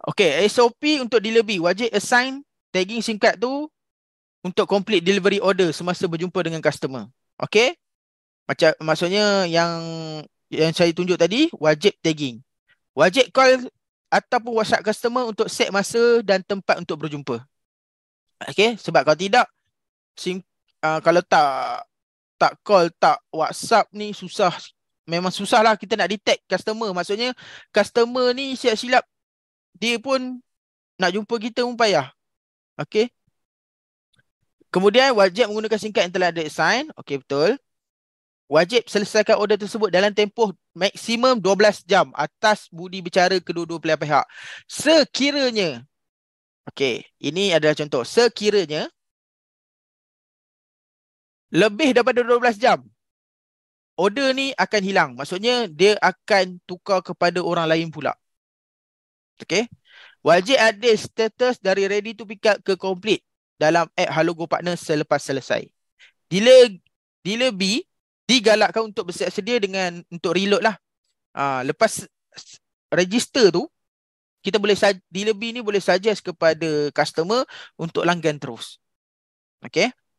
Okay, SOP untuk delivery wajib assign tagging singkat tu untuk complete delivery order semasa berjumpa dengan customer. Okay? Macam maksudnya yang yang saya tunjuk tadi wajib tagging. Wajib call ataupun WhatsApp customer untuk set masa dan tempat untuk berjumpa. Okay? Sebab kalau tidak sing uh, kalau tak tak call tak WhatsApp ni susah memang susah lah kita nak detect customer. Maksudnya customer ni siap-siap dia pun nak jumpa kita pun payah. Okey. Kemudian wajib menggunakan singkat yang telah ada assign. Okey betul. Wajib selesaikan order tersebut dalam tempoh maksimum 12 jam atas budi bicara kedua-dua pihak. Sekiranya okay? ini adalah contoh. Sekiranya lebih daripada 12 jam order ni akan hilang. Maksudnya dia akan tukar kepada orang lain pula. Okay. Wajib ada status dari ready to pick up ke complete dalam app Halo Partner selepas selesai. Dealer, dealer B digalakkan untuk bersiap sedia dengan untuk reload lah. Ha, lepas register tu, kita boleh dealer B ni boleh suggest kepada customer untuk langgan terus. Okay.